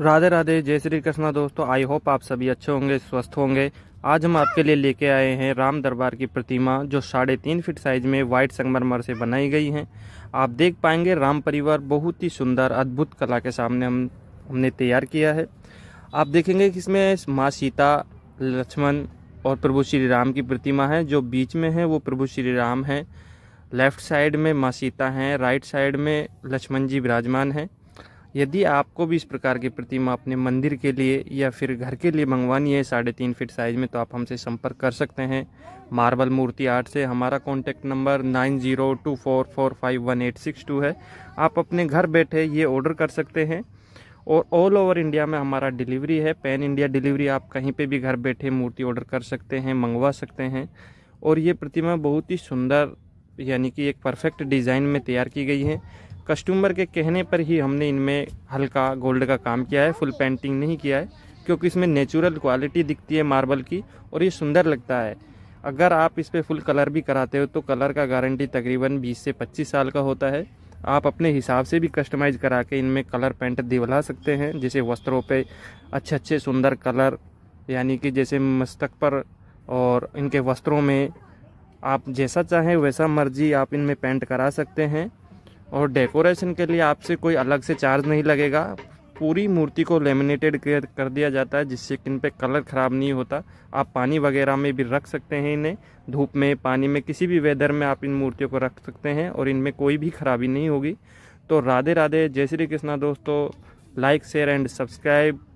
राधे राधे जय श्री कृष्णा दोस्तों I hope आप सभी अच्छे होंगे स्वस्थ होंगे आज हम आपके लिए लेके आए हैं राम दरबार की प्रतिमा जो साढ़े तीन फीट साइज में वाइट संगमरमर से बनाई गई है आप देख पाएंगे राम परिवार बहुत ही सुंदर अद्भुत कला के सामने हम हमने तैयार किया है आप देखेंगे कि इसमें माँ सीता लक्ष्मण और प्रभु श्री राम की प्रतिमा है जो बीच में है वो प्रभु श्री राम है लेफ्ट साइड में माँ सीता हैं राइट साइड में लक्ष्मण जी विराजमान हैं यदि आपको भी इस प्रकार की प्रतिमा अपने मंदिर के लिए या फिर घर के लिए मंगवानी है साढ़े तीन फिट साइज़ में तो आप हमसे संपर्क कर सकते हैं मार्बल मूर्ति आर्ट से हमारा contact number nine zero two four four five one eight six two है आप अपने घर बैठे ये ऑर्डर कर सकते हैं और ऑल ओवर इंडिया में हमारा डिलीवरी है पैन इंडिया डिलीवरी आप कहीं पर भी घर बैठे मूर्ति ऑर्डर कर सकते हैं मंगवा सकते हैं और ये प्रतिमा बहुत ही सुंदर यानी कि एक परफेक्ट डिज़ाइन में तैयार की गई है कस्टमर के कहने पर ही हमने इनमें हल्का गोल्ड का काम किया है फुल पेंटिंग नहीं किया है क्योंकि इसमें नेचुरल क्वालिटी दिखती है मार्बल की और ये सुंदर लगता है अगर आप इस पर फुल कलर भी कराते हो तो कलर का गारंटी तकरीबन 20 से 25 साल का होता है आप अपने हिसाब से भी कस्टमाइज करा के इनमें कलर पेंट दिवला सकते हैं जैसे वस्त्रों पे अच्छे अच्छे सुंदर कलर यानी कि जैसे मस्तक पर और इनके वस्त्रों में आप जैसा चाहें वैसा मर्जी आप इनमें पेंट करा सकते हैं और डेकोरेशन के लिए आपसे कोई अलग से चार्ज नहीं लगेगा पूरी मूर्ति को लेमिनेटेड कर दिया जाता है जिससे किन पे पर कलर ख़राब नहीं होता आप पानी वगैरह में भी रख सकते हैं इन्हें धूप में पानी में किसी भी वेदर में आप इन मूर्तियों को रख सकते हैं और इनमें कोई भी खराबी नहीं होगी तो राधे राधे जय श्री कृष्णा दोस्तों लाइक शेयर एंड सब्सक्राइब